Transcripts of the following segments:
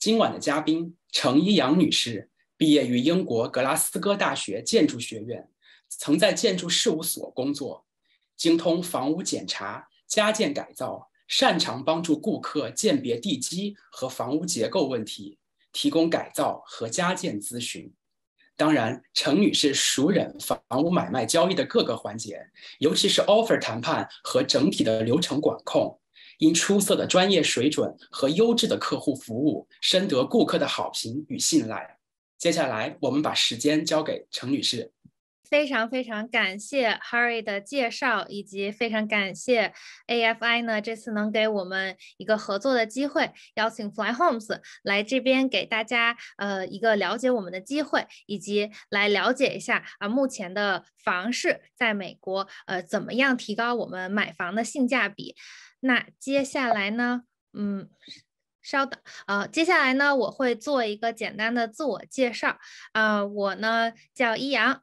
今晚的嘉宾程一阳女士毕业于英国格拉斯哥大学建筑学院，曾在建筑事务所工作，精通房屋检查、加建改造，擅长帮助顾客鉴别地基和房屋结构问题，提供改造和加建咨询。当然，程女士熟忍房屋买卖交易的各个环节，尤其是 offer 谈判和整体的流程管控。因出色的专业水准和优质的客户服务，深得顾客的好评与信赖。接下来，我们把时间交给程女士。非常非常感谢 Harry 的介绍，以及非常感谢 Afi 呢这次能给我们一个合作的机会，邀请 Fly Homes 来这边给大家呃一个了解我们的机会，以及来了解一下啊目前的房市在美国呃怎么样提高我们买房的性价比。那接下来呢，嗯，稍等啊，接下来呢我会做一个简单的自我介绍啊，我呢叫一阳。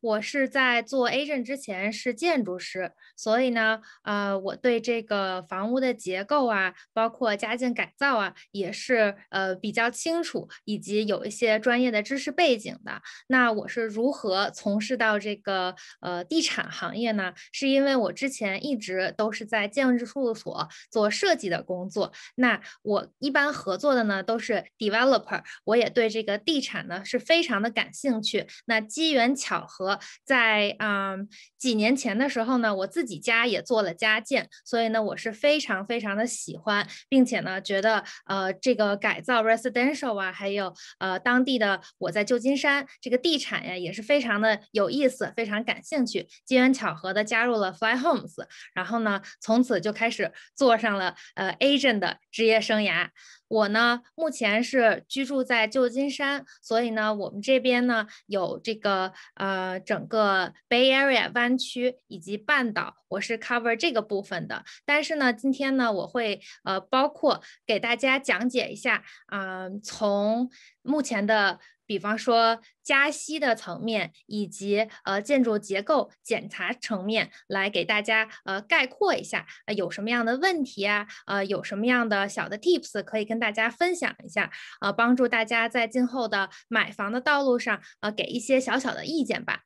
我是在做 A t 之前是建筑师，所以呢，呃，我对这个房屋的结构啊，包括家境改造啊，也是呃比较清楚，以及有一些专业的知识背景的。那我是如何从事到这个呃地产行业呢？是因为我之前一直都是在建筑事务所做设计的工作，那我一般合作的呢都是 developer，我也对这个地产呢是非常的感兴趣。那机缘巧合。在嗯几年前的时候呢，我自己家也做了加建，所以呢，我是非常非常的喜欢，并且呢，觉得呃这个改造 residential 啊，还有呃当地的我在旧金山这个地产呀，也是非常的有意思，非常感兴趣。机缘巧合的加入了 Fly Homes，然后呢，从此就开始做上了呃 agent 的职业生涯。我呢，目前是居住在旧金山，所以呢，我们这边呢有这个呃整个 Bay Area 湾区以及半岛，我是 cover 这个部分的。但是呢，今天呢，我会呃包括给大家讲解一下啊，从目前的。比方说加息的层面，以及呃建筑结构检查层面，来给大家呃概括一下，呃有什么样的问题啊？呃有什么样的小的 tips 可以跟大家分享一下？呃帮助大家在今后的买房的道路上，呃给一些小小的意见吧。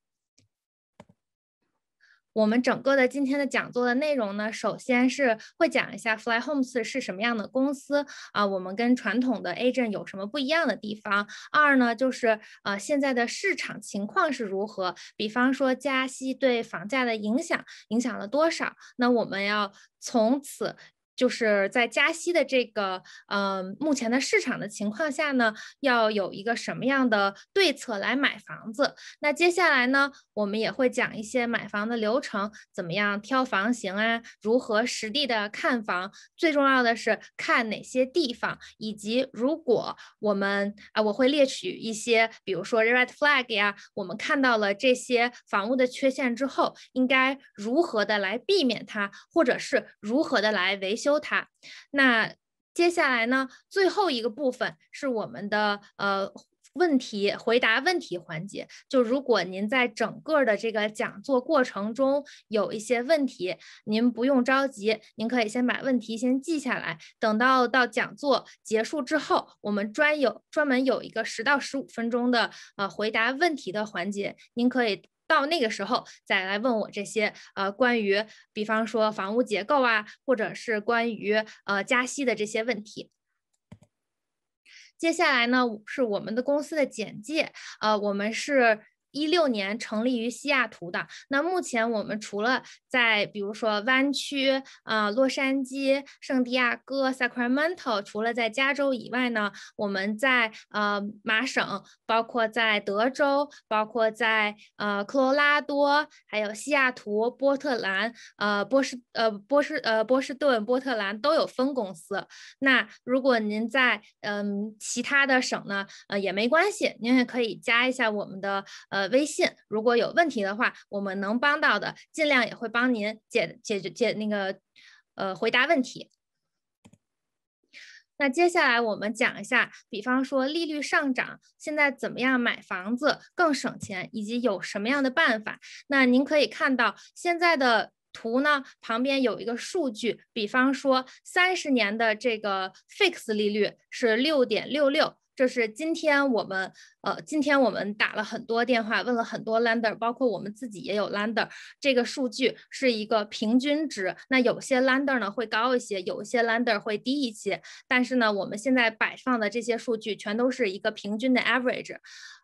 我们整个的今天的讲座的内容呢，首先是会讲一下 Flyhomes 是什么样的公司啊，我们跟传统的 agent 有什么不一样的地方。二呢，就是呃现在的市场情况是如何，比方说加息对房价的影响，影响了多少。那我们要从此。就是在加息的这个，嗯，目前的市场的情况下呢，要有一个什么样的对策来买房子？那接下来呢，我们也会讲一些买房的流程，怎么样挑房型啊，如何实地的看房，最重要的是看哪些地方，以及如果我们啊，我会列举一些，比如说 red flag 呀，我们看到了这些房屋的缺陷之后，应该如何的来避免它，或者是如何的来维。修它，那接下来呢？最后一个部分是我们的呃问题回答问题环节。就如果您在整个的这个讲座过程中有一些问题，您不用着急，您可以先把问题先记下来。等到到讲座结束之后，我们专有专门有一个十到十五分钟的呃回答问题的环节，您可以。到那个时候再来问我这些呃，关于比方说房屋结构啊，或者是关于呃加息的这些问题。接下来呢是我们的公司的简介，呃，我们是。一六年成立于西雅图的。那目前我们除了在比如说湾区啊、洛杉矶、圣地亚哥、Sacramento，除了在加州以外呢，我们在呃马省，包括在德州，包括在呃科罗拉多，还有西雅图、波特兰、呃波士呃波士呃波士顿、波特兰都有分公司。那如果您在嗯其他的省呢，呃也没关系，您也可以加一下我们的呃。微信如果有问题的话，我们能帮到的，尽量也会帮您解解决解那个呃回答问题。那接下来我们讲一下，比方说利率上涨，现在怎么样买房子更省钱，以及有什么样的办法。那您可以看到现在的图呢，旁边有一个数据，比方说三十年的这个 fix 利率是六点六六。这是今天我们，呃，今天我们打了很多电话，问了很多 lender，包括我们自己也有 lender。这个数据是一个平均值，那有些 lender 呢会高一些，有些 lender 会低一些。但是呢，我们现在摆放的这些数据全都是一个平均的 average，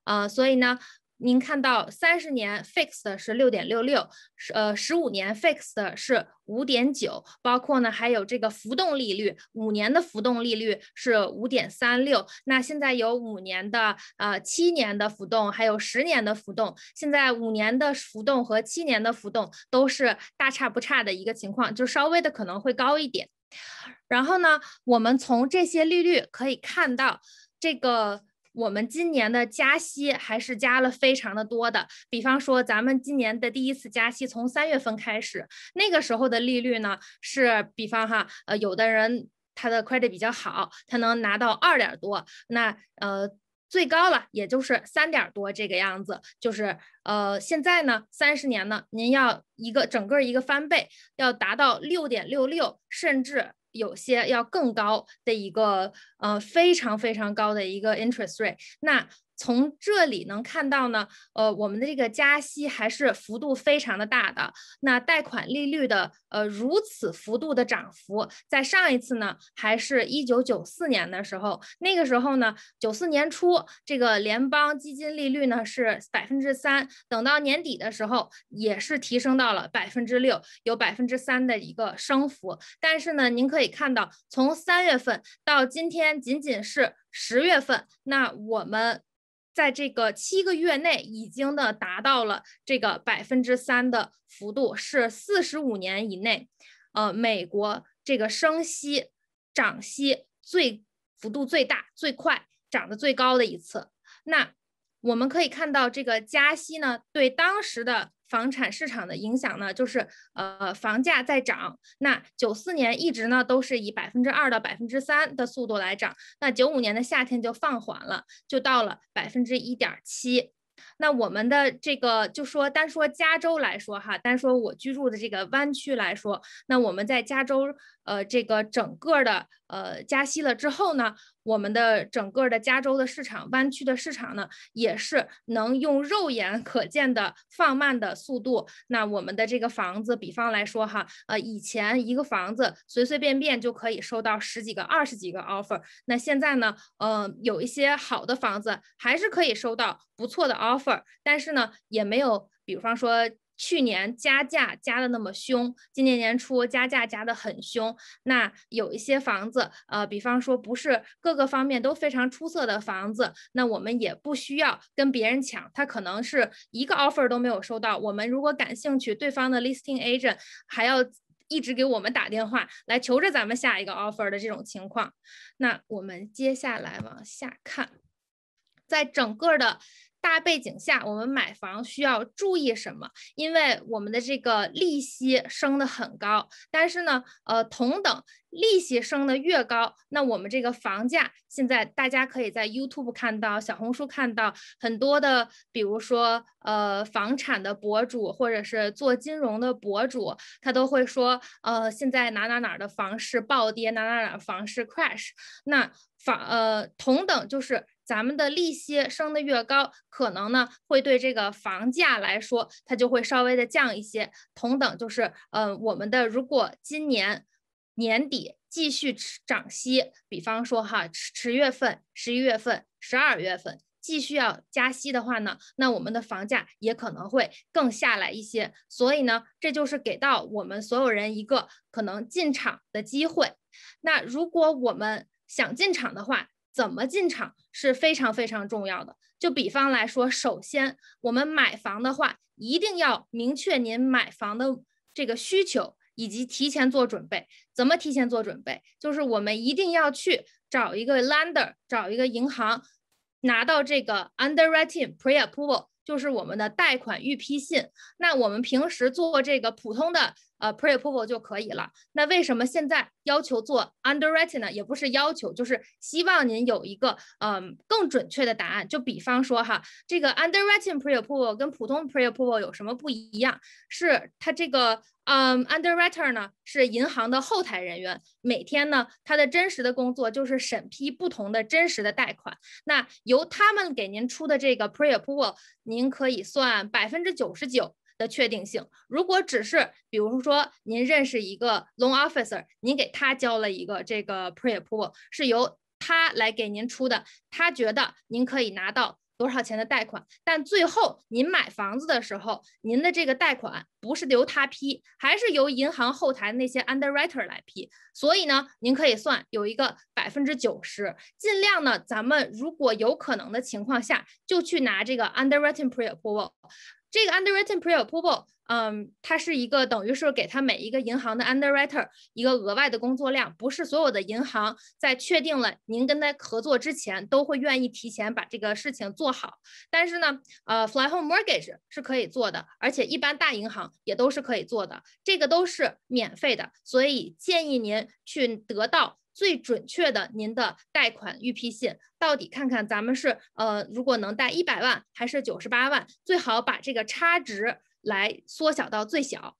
呃，所以呢。您看到三十年 fixed 是六点六六，呃十五年 fixed 是五点九，包括呢还有这个浮动利率，五年的浮动利率是五点三六，那现在有五年的呃七年的浮动，还有十年的浮动，现在五年的浮动和七年的浮动都是大差不差的一个情况，就稍微的可能会高一点。然后呢，我们从这些利率可以看到这个。我们今年的加息还是加了非常的多的，比方说咱们今年的第一次加息从三月份开始，那个时候的利率呢是，比方哈，呃，有的人他的 credit 比较好，他能拿到二点多，那呃最高了也就是三点多这个样子，就是呃现在呢三十年呢，您要一个整个一个翻倍，要达到六点六六，甚至。有些要更高的一个，呃，非常非常高的一个 interest rate。那。从这里能看到呢，呃，我们的这个加息还是幅度非常的大的。那贷款利率的，呃，如此幅度的涨幅，在上一次呢，还是一九九四年的时候，那个时候呢，九四年初这个联邦基金利率呢是百分之三，等到年底的时候也是提升到了百分之六，有百分之三的一个升幅。但是呢，您可以看到，从三月份到今天，仅仅是十月份，那我们。在这个七个月内，已经的达到了这个百分之三的幅度，是四十五年以内，呃，美国这个升息、涨息最幅度最大、最快涨得最高的一次。那我们可以看到，这个加息呢，对当时的。房产市场的影响呢，就是呃房价在涨。那九四年一直呢都是以百分之二到百分之三的速度来涨。那九五年的夏天就放缓了，就到了百分之一点七。那我们的这个就说单说加州来说哈，单说我居住的这个湾区来说，那我们在加州呃这个整个的。呃，加息了之后呢，我们的整个的加州的市场、湾区的市场呢，也是能用肉眼可见的放慢的速度。那我们的这个房子，比方来说哈，呃，以前一个房子随随便便就可以收到十几个、二十几个 offer，那现在呢，呃，有一些好的房子还是可以收到不错的 offer，但是呢，也没有，比方说。去年加价加的那么凶，今年年初加价加的很凶。那有一些房子，呃，比方说不是各个方面都非常出色的房子，那我们也不需要跟别人抢。他可能是一个 offer 都没有收到，我们如果感兴趣，对方的 listing agent 还要一直给我们打电话来求着咱们下一个 offer 的这种情况。那我们接下来往下看，在整个的。大背景下，我们买房需要注意什么？因为我们的这个利息升的很高，但是呢，呃，同等利息升的越高，那我们这个房价现在大家可以在 YouTube 看到、小红书看到很多的，比如说呃，房产的博主或者是做金融的博主，他都会说，呃，现在哪哪哪的房市暴跌，哪哪哪房市 crash，那房呃，同等就是。咱们的利息升得越高，可能呢会对这个房价来说，它就会稍微的降一些。同等就是，嗯，我们的如果今年年底继续涨息，比方说哈十月份、十一月份、十二月份继续要加息的话呢，那我们的房价也可能会更下来一些。所以呢，这就是给到我们所有人一个可能进场的机会。那如果我们想进场的话，怎么进场是非常非常重要的。就比方来说，首先我们买房的话，一定要明确您买房的这个需求，以及提前做准备。怎么提前做准备？就是我们一定要去找一个 lender，找一个银行，拿到这个 underwriting pre approval，就是我们的贷款预批信。那我们平时做这个普通的。呃，pre approval 就可以了。那为什么现在要求做 underwriting 呢？也不是要求，就是希望您有一个嗯更准确的答案。就比方说哈，这个 underwriting pre approval 跟普通 pre approval 有什么不一样？是它这个嗯 underwriter 呢，是银行的后台人员，每天呢，他的真实的工作就是审批不同的真实的贷款。那由他们给您出的这个 pre approval，您可以算百分之九十九。的确定性，如果只是比如说您认识一个 loan officer，您给他交了一个这个 pre approval，是由他来给您出的，他觉得您可以拿到多少钱的贷款，但最后您买房子的时候，您的这个贷款不是由他批，还是由银行后台那些 underwriter 来批，所以呢，您可以算有一个百分之九十，尽量呢，咱们如果有可能的情况下，就去拿这个 underwriting pre approval。这个 underwritten preapproval，嗯，它是一个等于是给它每一个银行的 underwriter 一个额外的工作量，不是所有的银行在确定了您跟他合作之前都会愿意提前把这个事情做好。但是呢，呃，fly home mortgage 是可以做的，而且一般大银行也都是可以做的，这个都是免费的，所以建议您去得到。最准确的您的贷款预批信到底看看，咱们是呃，如果能贷一百万还是九十八万，最好把这个差值来缩小到最小。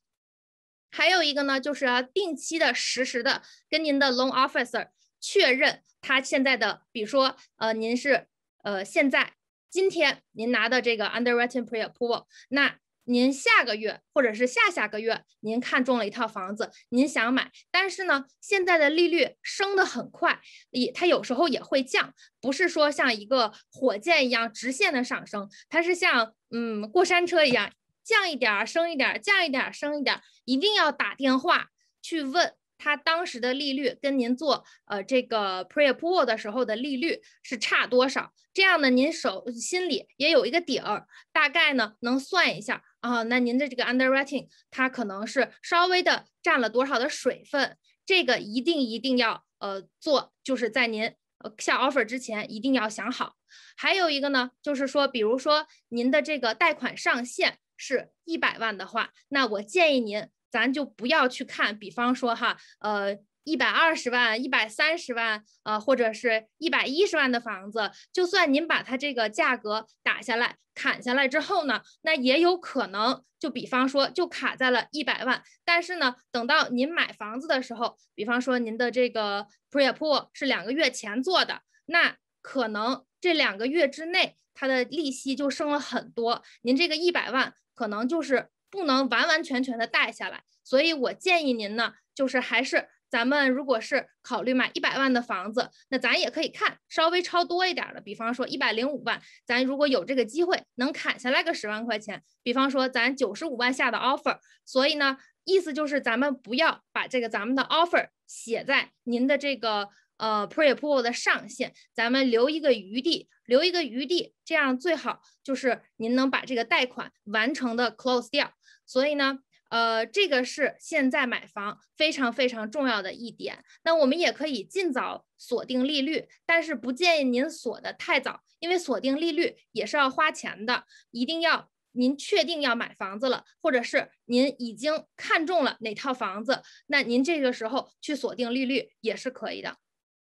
还有一个呢，就是定期的实时的跟您的 loan officer 确认他现在的，比如说呃，您是呃，现在今天您拿的这个 underwritten pre approval，那。您下个月，或者是下下个月，您看中了一套房子，您想买，但是呢，现在的利率升得很快，也它有时候也会降，不是说像一个火箭一样直线的上升，它是像嗯过山车一样，降一点，升一点，降一点，升一点，一定要打电话去问。它当时的利率跟您做呃这个 pre approval 的时候的利率是差多少？这样呢，您手心里也有一个底儿，大概呢能算一下啊。那您的这个 underwriting 它可能是稍微的占了多少的水分，这个一定一定要呃做，就是在您下 offer 之前一定要想好。还有一个呢，就是说，比如说您的这个贷款上限是一百万的话，那我建议您。咱就不要去看，比方说哈，呃，一百二十万、一百三十万啊，或者是一百一十万的房子，就算您把它这个价格打下来、砍下来之后呢，那也有可能，就比方说就卡在了一百万。但是呢，等到您买房子的时候，比方说您的这个 p r e p o 是两个月前做的，那可能这两个月之内它的利息就升了很多，您这个一百万可能就是。不能完完全全的贷下来，所以我建议您呢，就是还是咱们如果是考虑买一百万的房子，那咱也可以看稍微超多一点的，比方说一百零五万，咱如果有这个机会能砍下来个十万块钱，比方说咱九十五万下的 offer，所以呢，意思就是咱们不要把这个咱们的 offer 写在您的这个呃 pre p r o o a l 的上限，咱们留一个余地，留一个余地，这样最好就是您能把这个贷款完成的 close 掉。所以呢，呃，这个是现在买房非常非常重要的一点。那我们也可以尽早锁定利率，但是不建议您锁的太早，因为锁定利率也是要花钱的。一定要您确定要买房子了，或者是您已经看中了哪套房子，那您这个时候去锁定利率也是可以的。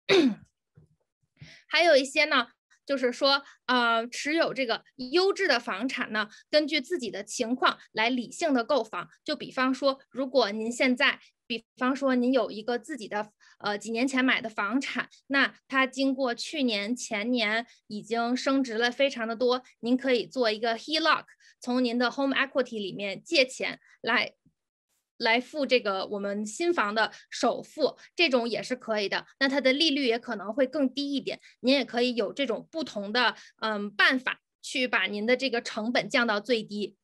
还有一些呢。就是说，呃，持有这个优质的房产呢，根据自己的情况来理性的购房。就比方说，如果您现在，比方说您有一个自己的，呃，几年前买的房产，那它经过去年、前年已经升值了非常的多，您可以做一个 HELOC，从您的 Home Equity 里面借钱来。来付这个我们新房的首付，这种也是可以的。那它的利率也可能会更低一点，您也可以有这种不同的嗯办法去把您的这个成本降到最低。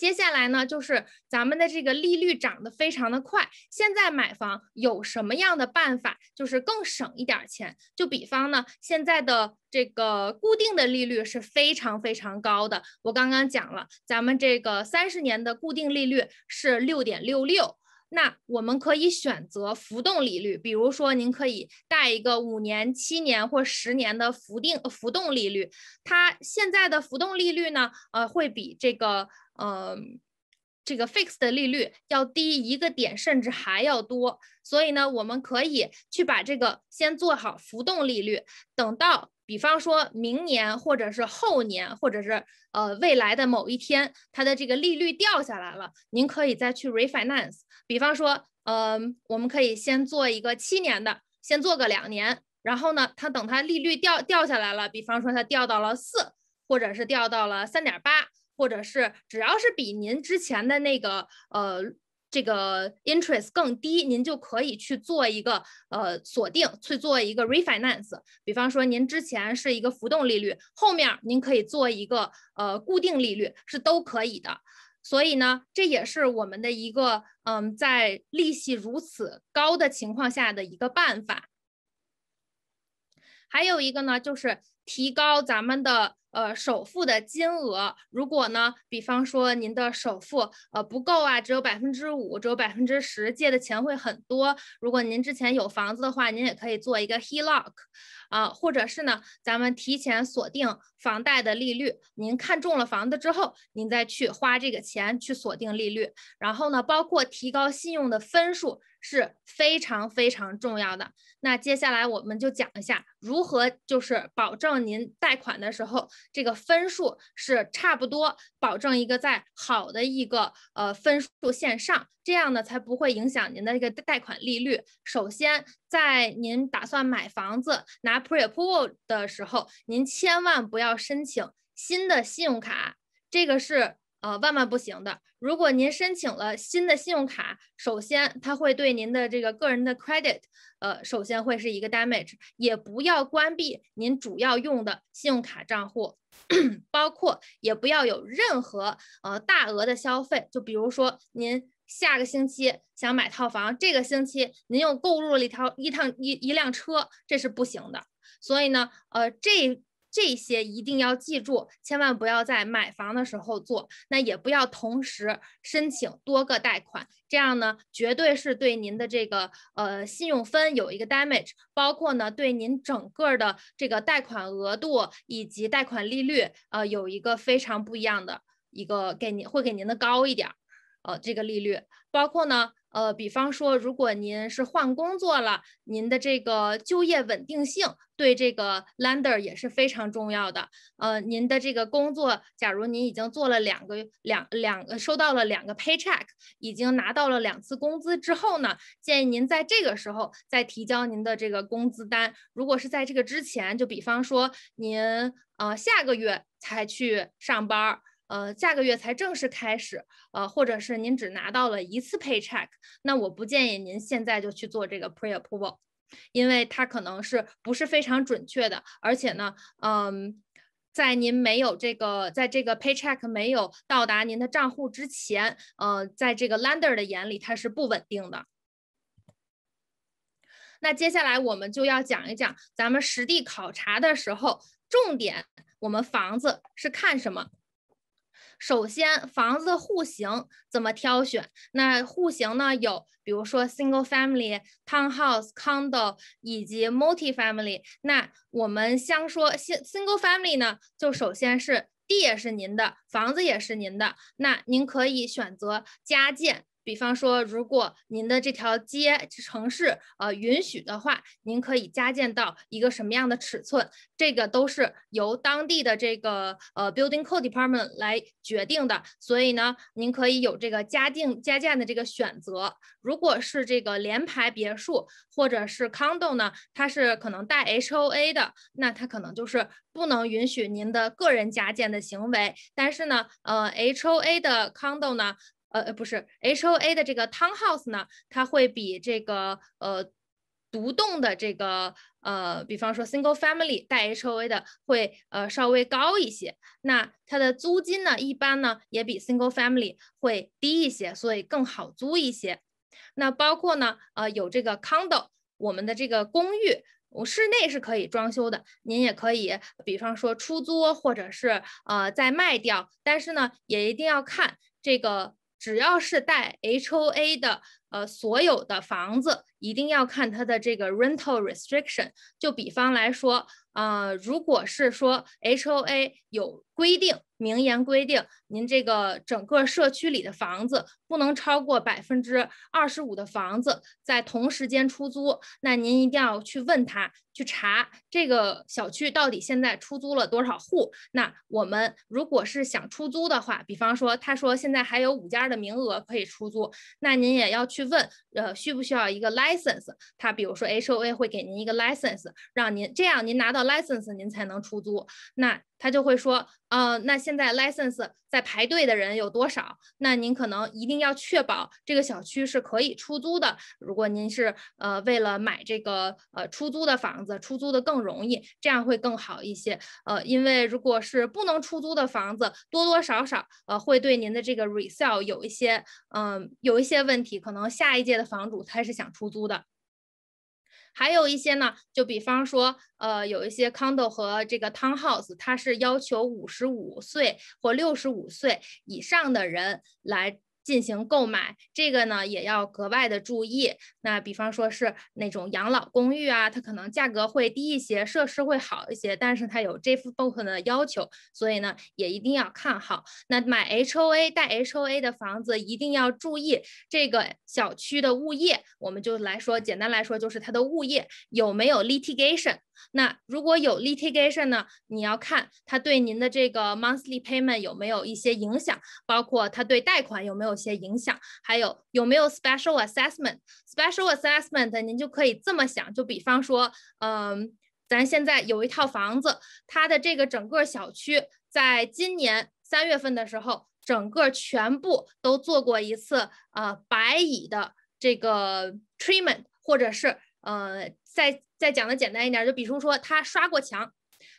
接下来呢，就是咱们的这个利率涨得非常的快。现在买房有什么样的办法，就是更省一点钱？就比方呢，现在的这个固定的利率是非常非常高的。我刚刚讲了，咱们这个三十年的固定利率是六点六六。那我们可以选择浮动利率，比如说您可以贷一个五年、七年或十年的浮定浮动利率。它现在的浮动利率呢，呃，会比这个，嗯，这个 fix 的利率要低一个点，甚至还要多。所以呢，我们可以去把这个先做好浮动利率，等到。比方说，明年或者是后年，或者是呃未来的某一天，它的这个利率掉下来了，您可以再去 refinance。比方说，嗯，我们可以先做一个七年的，先做个两年，然后呢，它等它利率掉掉下来了，比方说它掉到了四，或者是掉到了三点八，或者是只要是比您之前的那个呃。这个 interest 更低，您就可以去做一个呃锁定，去做一个 refinance。比方说，您之前是一个浮动利率，后面您可以做一个呃固定利率，是都可以的。所以呢，这也是我们的一个嗯，在利息如此高的情况下的一个办法。还有一个呢，就是。提高咱们的呃首付的金额，如果呢，比方说您的首付呃不够啊，只有百分之五，只有百分之十，借的钱会很多。如果您之前有房子的话，您也可以做一个 HELOC，啊，或者是呢，咱们提前锁定房贷的利率。您看中了房子之后，您再去花这个钱去锁定利率。然后呢，包括提高信用的分数是非常非常重要的。那接下来我们就讲一下如何就是保证。您贷款的时候，这个分数是差不多，保证一个在好的一个呃分数线上，这样呢才不会影响您的一个贷款利率。首先，在您打算买房子拿 preapproval 的时候，您千万不要申请新的信用卡，这个是。呃，万万不行的。如果您申请了新的信用卡，首先它会对您的这个个人的 credit，呃，首先会是一个 damage。也不要关闭您主要用的信用卡账户，包括也不要有任何呃大额的消费。就比如说，您下个星期想买套房，这个星期您又购入了一套、一趟、一一辆车，这是不行的。所以呢，呃，这。这些一定要记住，千万不要在买房的时候做，那也不要同时申请多个贷款，这样呢，绝对是对您的这个呃信用分有一个 damage，包括呢对您整个的这个贷款额度以及贷款利率呃，有一个非常不一样的一个给您会给您的高一点，呃这个利率，包括呢。呃，比方说，如果您是换工作了，您的这个就业稳定性对这个 lender 也是非常重要的。呃，您的这个工作，假如您已经做了两个两两，个收到了两个 paycheck，已经拿到了两次工资之后呢，建议您在这个时候再提交您的这个工资单。如果是在这个之前，就比方说您呃下个月才去上班儿。呃，下个月才正式开始，呃，或者是您只拿到了一次 paycheck，那我不建议您现在就去做这个 pre approval，因为它可能是不是非常准确的，而且呢，嗯，在您没有这个，在这个 paycheck 没有到达您的账户之前，呃，在这个 lender 的眼里它是不稳定的。那接下来我们就要讲一讲咱们实地考察的时候，重点我们房子是看什么。首先，房子户型怎么挑选？那户型呢？有比如说 single family、townhouse、condo 以及 multi family。那我们先说 single family 呢，就首先是地也是您的，房子也是您的，那您可以选择加建。比方说，如果您的这条街、城市呃允许的话，您可以加建到一个什么样的尺寸，这个都是由当地的这个呃 building code department 来决定的。所以呢，您可以有这个加建、加建的这个选择。如果是这个联排别墅或者是 condo 呢，它是可能带 HOA 的，那它可能就是不能允许您的个人加建的行为。但是呢，呃，HOA 的 condo 呢？呃呃，不是 H O A 的这个 Town House 呢，它会比这个呃独栋的这个呃，比方说 Single Family 带 H O A 的会呃稍微高一些。那它的租金呢，一般呢也比 Single Family 会低一些，所以更好租一些。那包括呢，呃有这个 Condo，我们的这个公寓，我室内是可以装修的，您也可以比方说出租或者是呃再卖掉，但是呢也一定要看这个。只要是带 HOA 的，呃，所有的房子一定要看它的这个 rental restriction。就比方来说，啊，如果是说 HOA 有规定，明言规定，您这个整个社区里的房子不能超过百分之二十五的房子在同时间出租，那您一定要去问他。去查这个小区到底现在出租了多少户？那我们如果是想出租的话，比方说他说现在还有五家的名额可以出租，那您也要去问，呃，需不需要一个 license？他比如说 HOA 会给您一个 license，让您这样您拿到 license 您才能出租。那他就会说，呃，那现在 license。在排队的人有多少？那您可能一定要确保这个小区是可以出租的。如果您是呃为了买这个呃出租的房子，出租的更容易，这样会更好一些。呃，因为如果是不能出租的房子，多多少少呃会对您的这个 resale 有一些嗯有一些问题，可能下一届的房主他是想出租的。还有一些呢，就比方说，呃，有一些 condo 和这个 townhouse，它是要求五十五岁或六十五岁以上的人来。进行购买，这个呢也要格外的注意。那比方说是那种养老公寓啊，它可能价格会低一些，设施会好一些，但是它有这部分的要求，所以呢也一定要看好。那买 HOA 带 HOA 的房子，一定要注意这个小区的物业。我们就来说，简单来说就是它的物业有没有 litigation。那如果有 litigation 呢？你要看它对您的这个 monthly payment 有没有一些影响，包括它对贷款有没有些影响，还有有没有 special assessment？special assessment 您就可以这么想，就比方说，嗯，咱现在有一套房子，它的这个整个小区在今年三月份的时候，整个全部都做过一次啊白蚁的这个 treatment，或者是呃。再再讲的简单一点，就比如说他刷过墙，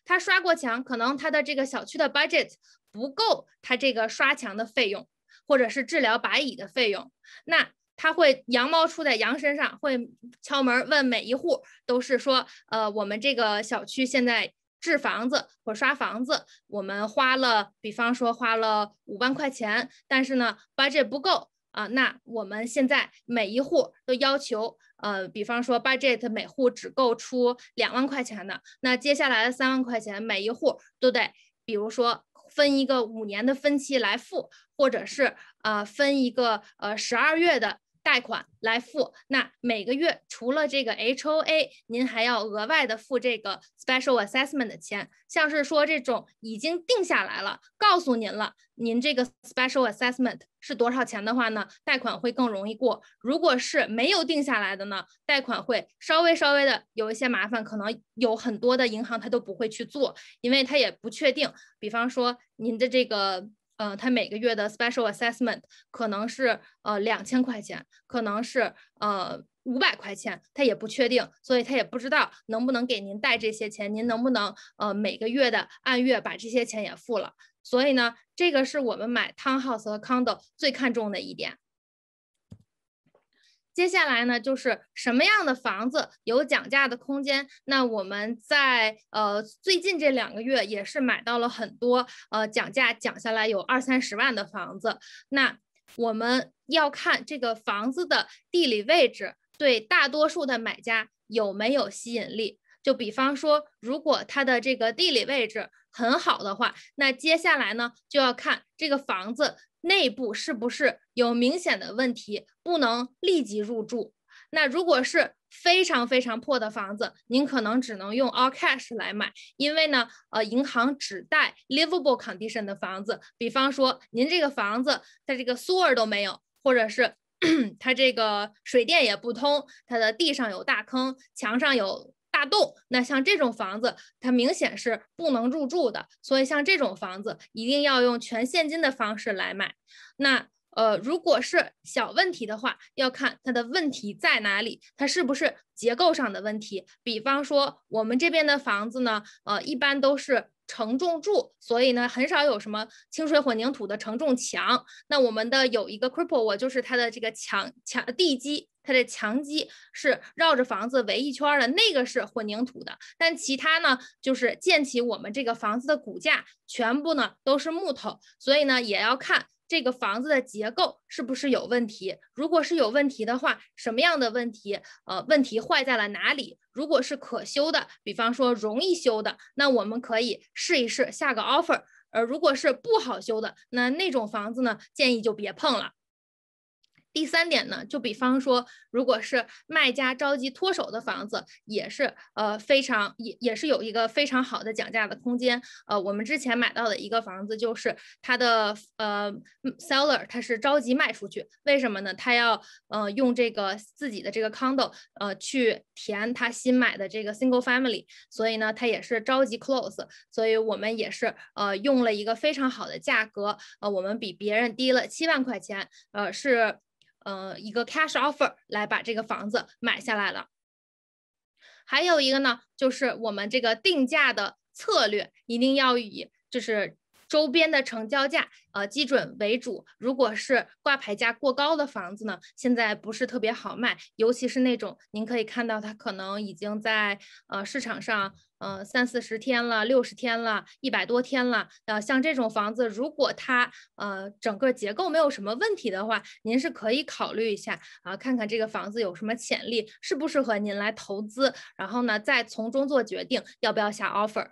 他刷过墙，可能他的这个小区的 budget 不够他这个刷墙的费用，或者是治疗白蚁的费用，那他会羊毛出在羊身上，会敲门问每一户，都是说，呃，我们这个小区现在治房子或刷房子，我们花了，比方说花了五万块钱，但是呢，budget 不够啊，那我们现在每一户都要求。呃，比方说，budget 每户只够出两万块钱的，那接下来的三万块钱，每一户都得，比如说分一个五年的分期来付，或者是啊，分一个呃十二月的。贷款来付，那每个月除了这个 HOA，您还要额外的付这个 special assessment 的钱。像是说这种已经定下来了，告诉您了，您这个 special assessment 是多少钱的话呢，贷款会更容易过。如果是没有定下来的呢，贷款会稍微稍微的有一些麻烦，可能有很多的银行他都不会去做，因为他也不确定。比方说您的这个。嗯，他每个月的 special assessment 可能是呃两千块钱，可能是呃五百块钱，他也不确定，所以他也不知道能不能给您带这些钱，您能不能呃每个月的按月把这些钱也付了。所以呢，这个是我们买 townhouse 和 condo 最看重的一点。接下来呢，就是什么样的房子有讲价的空间？那我们在呃最近这两个月也是买到了很多呃讲价讲下来有二三十万的房子。那我们要看这个房子的地理位置对大多数的买家有没有吸引力。就比方说，如果它的这个地理位置很好的话，那接下来呢就要看这个房子。内部是不是有明显的问题，不能立即入住？那如果是非常非常破的房子，您可能只能用 all cash 来买，因为呢，呃，银行只贷 livable condition 的房子。比方说，您这个房子它这个 sewer 都没有，或者是 它这个水电也不通，它的地上有大坑，墙上有。大洞，那像这种房子，它明显是不能入住的。所以像这种房子，一定要用全现金的方式来买。那呃，如果是小问题的话，要看它的问题在哪里，它是不是结构上的问题。比方说，我们这边的房子呢，呃，一般都是承重柱，所以呢，很少有什么清水混凝土的承重墙。那我们的有一个 cripple，我就是它的这个墙墙地基。它的墙基是绕着房子围一圈的，那个是混凝土的，但其他呢，就是建起我们这个房子的骨架，全部呢都是木头，所以呢也要看这个房子的结构是不是有问题。如果是有问题的话，什么样的问题？呃，问题坏在了哪里？如果是可修的，比方说容易修的，那我们可以试一试下个 offer。呃，如果是不好修的，那那种房子呢，建议就别碰了。第三点呢，就比方说，如果是卖家着急脱手的房子，也是呃非常也也是有一个非常好的讲价的空间。呃，我们之前买到的一个房子就是它的呃 seller 他是着急卖出去，为什么呢？他要呃用这个自己的这个 condo 呃去填他新买的这个 single family，所以呢他也是着急 close，所以我们也是呃用了一个非常好的价格，呃我们比别人低了七万块钱，呃是。呃，一个 cash offer 来把这个房子买下来了。还有一个呢，就是我们这个定价的策略一定要以就是。周边的成交价，呃，基准为主。如果是挂牌价过高的房子呢，现在不是特别好卖，尤其是那种您可以看到它可能已经在呃市场上，呃三四十天了，六十天了，一百多天了。呃，像这种房子，如果它呃整个结构没有什么问题的话，您是可以考虑一下啊，看看这个房子有什么潜力，适不适合您来投资，然后呢，再从中做决定要不要下 offer。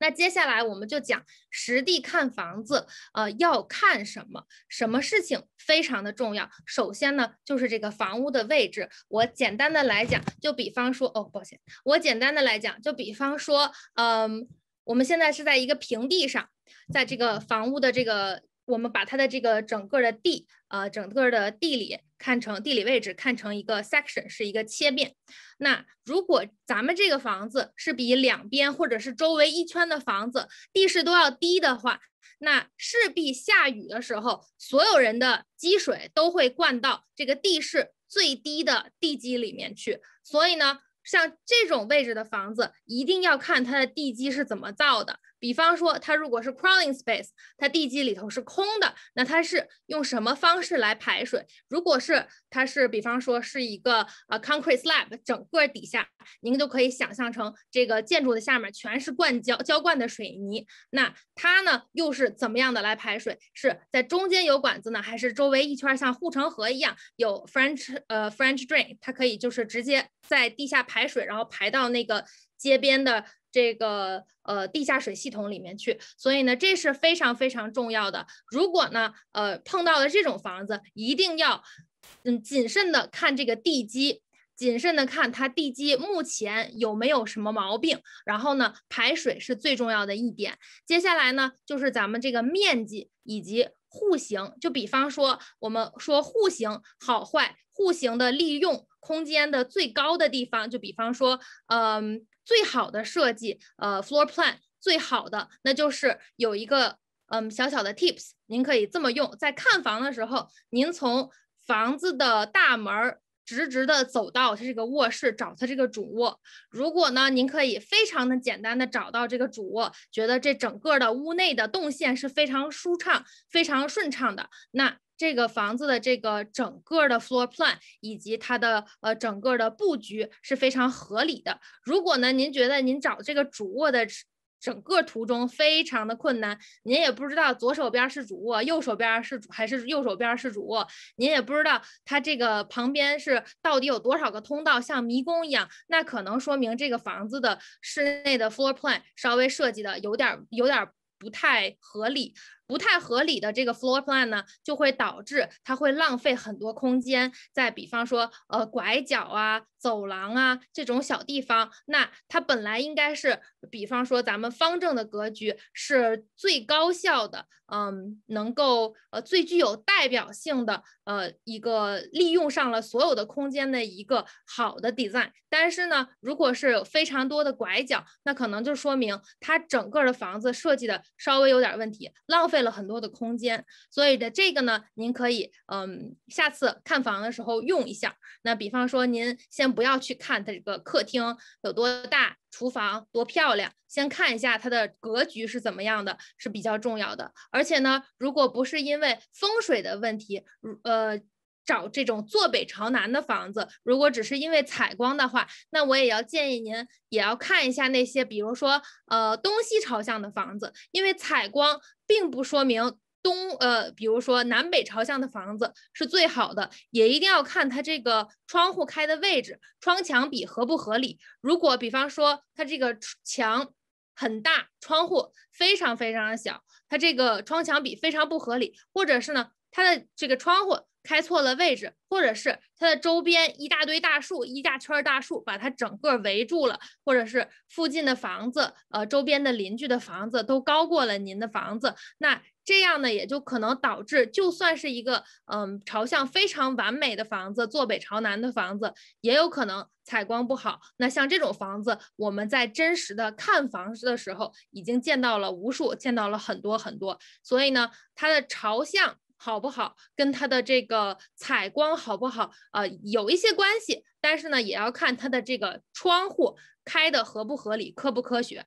那接下来我们就讲实地看房子，呃，要看什么？什么事情非常的重要？首先呢，就是这个房屋的位置。我简单的来讲，就比方说，哦，抱歉，我简单的来讲，就比方说，嗯，我们现在是在一个平地上，在这个房屋的这个。我们把它的这个整个的地，呃，整个的地理看成地理位置，看成一个 section，是一个切面。那如果咱们这个房子是比两边或者是周围一圈的房子地势都要低的话，那势必下雨的时候，所有人的积水都会灌到这个地势最低的地基里面去。所以呢，像这种位置的房子，一定要看它的地基是怎么造的。比方说，它如果是 crawling space，它地基里头是空的，那它是用什么方式来排水？如果是它是，比方说是一个呃 concrete slab，整个底下您就可以想象成这个建筑的下面全是灌浇浇灌的水泥，那它呢又是怎么样的来排水？是在中间有管子呢，还是周围一圈像护城河一样有 French 呃 French drain，它可以就是直接在地下排水，然后排到那个街边的？这个呃，地下水系统里面去，所以呢，这是非常非常重要的。如果呢，呃，碰到了这种房子，一定要嗯，谨慎的看这个地基，谨慎的看它地基目前有没有什么毛病。然后呢，排水是最重要的一点。接下来呢，就是咱们这个面积以及户型。就比方说，我们说户型好坏，户型的利用空间的最高的地方。就比方说，嗯。最好的设计，呃，floor plan 最好的那就是有一个嗯小小的 tips，您可以这么用，在看房的时候，您从房子的大门直直的走到他这个卧室，找他这个主卧。如果呢，您可以非常的简单的找到这个主卧，觉得这整个的屋内的动线是非常舒畅、非常顺畅的，那。这个房子的这个整个的 floor plan 以及它的呃整个的布局是非常合理的。如果呢您觉得您找这个主卧的整个图中非常的困难，您也不知道左手边是主卧，右手边是还是右手边是主卧，您也不知道它这个旁边是到底有多少个通道，像迷宫一样，那可能说明这个房子的室内的 floor plan 稍微设计的有点有点不太合理。不太合理的这个 floor plan 呢，就会导致它会浪费很多空间。再比方说，呃，拐角啊、走廊啊这种小地方，那它本来应该是，比方说咱们方正的格局是最高效的，嗯，能够呃最具有代表性的呃一个利用上了所有的空间的一个好的 design。但是呢，如果是非常多的拐角，那可能就说明它整个的房子设计的稍微有点问题，浪费。费了很多的空间，所以的这个呢，您可以，嗯，下次看房的时候用一下。那比方说，您先不要去看它这个客厅有多大，厨房多漂亮，先看一下它的格局是怎么样的，是比较重要的。而且呢，如果不是因为风水的问题，呃。找这种坐北朝南的房子，如果只是因为采光的话，那我也要建议您也要看一下那些，比如说呃东西朝向的房子，因为采光并不说明东呃，比如说南北朝向的房子是最好的，也一定要看它这个窗户开的位置，窗墙比合不合理。如果比方说它这个墙很大，窗户非常非常的小，它这个窗墙比非常不合理，或者是呢它的这个窗户。开错了位置，或者是它的周边一大堆大树，一大圈大树把它整个围住了，或者是附近的房子，呃，周边的邻居的房子都高过了您的房子，那这样呢，也就可能导致就算是一个嗯朝向非常完美的房子，坐北朝南的房子，也有可能采光不好。那像这种房子，我们在真实的看房子的时候，已经见到了无数，见到了很多很多。所以呢，它的朝向。好不好，跟它的这个采光好不好啊，有一些关系，但是呢，也要看它的这个窗户开的合不合理，科不科学。